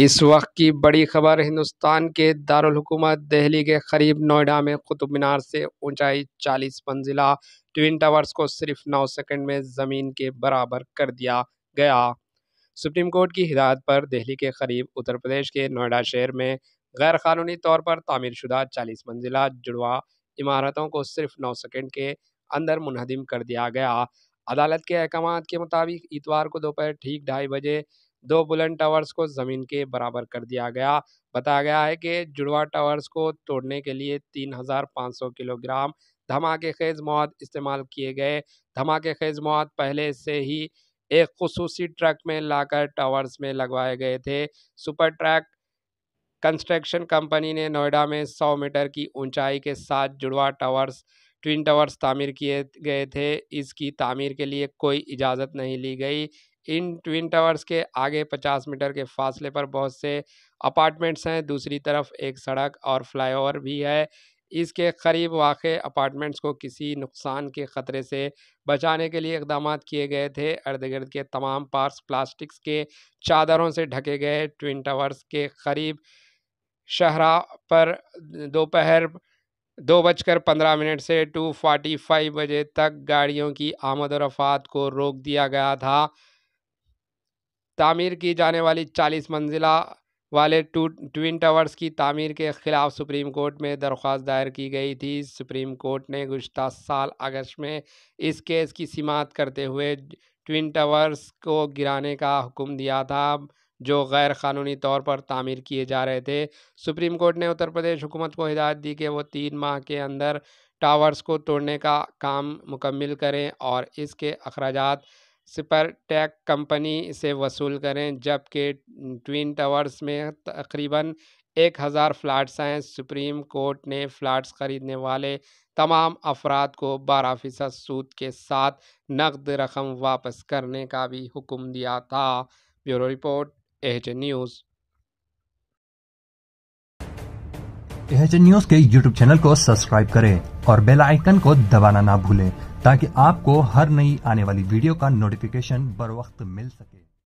इस वक्त की बड़ी खबर हिंदुस्तान के दारकूमत दहली के करीब नोएडा में कुतुब मीनार से ऊंचाई 40 मंजिला ट्विन टावर्स को सिर्फ 9 सेकंड में ज़मीन के बराबर कर दिया गया सुप्रीम कोर्ट की हिदायत पर दिल्ली के करीब उत्तर प्रदेश के नोएडा शहर में गैर कानूनी तौर पर तामीर शुदा चालीस मंजिला जुड़वा इमारतों को सिर्फ नौ सेकेंड के अंदर मुनहदम कर दिया गया अदालत के अहकाम के मुताबिक इतवार को दोपहर ठीक ढाई बजे दो बुलंद टावर्स को ज़मीन के बराबर कर दिया गया बताया गया है कि जुड़वा टावर्स को तोड़ने के लिए तीन हज़ार पाँच सौ किलोग्राम धमाके खेज मौत इस्तेमाल किए गए धमाके खेज मौत पहले से ही एक खसूसी ट्रक में लाकर टावर्स में लगवाए गए थे सुपर ट्रक कंस्ट्रक्शन कंपनी ने नोएडा में 100 मीटर की ऊंचाई के साथ जुड़वा टावर्स ट्विन टावर्स तामीर किए गए थे इसकी तामीर के लिए कोई इजाज़त नहीं ली गई इन ट्विन टावर्स के आगे 50 मीटर के फासले पर बहुत से अपार्टमेंट्स हैं दूसरी तरफ एक सड़क और फ्लाईओवर भी है इसके करीब वाक़ अपार्टमेंट्स को किसी नुकसान के ख़तरे से बचाने के लिए इकदाम किए गए थे अर्द गिर्द के तमाम पार्क प्लास्टिक्स के चादरों से ढके गए ट्विन टावर्स के करीब शहरा पर दोपहर दो बजकर पंद्रह मिनट से टू फोर्टी फाइव बजे तक गाड़ियों की आमद और अफात को रोक दिया गया था तामीर की जाने वाली चालीस मंजिला वाले टू ट्विन टावर्स की तामीर के ख़िलाफ़ सुप्रीम कोर्ट में दरख्वास्त दायर की गई थी सुप्रीम कोर्ट ने गुज्त साल अगस्त में इस केस की समात करते हुए ट्विन टावर्स को गिराने का हुक्म दिया था जो गैर कानूनी तौर पर तामीर किए जा रहे थे सुप्रीम कोर्ट ने उत्तर प्रदेश हुकूमत को हिदायत दी कि वो तीन माह के अंदर टावर्स को तोड़ने का काम मुकम्मल करें और इसके अखराज सिपर टैक कंपनी से वसूल करें जबकि ट्विन टावर्स में तकरीबन एक हज़ार फ्लैट्स हैं सुप्रीम कोर्ट ने फ्लैट्स ख़रीदने वाले तमाम अफराद को बारह फ़ीसद सूद के साथ नकद रकम वापस करने का भी हुक्म दिया था bureau report H news H news के यूट्यूब चैनल को सब्सक्राइब करें और बेल आइकन को दबाना ना भूलें ताकि आपको हर नई आने वाली वीडियो का नोटिफिकेशन बर वक्त मिल सके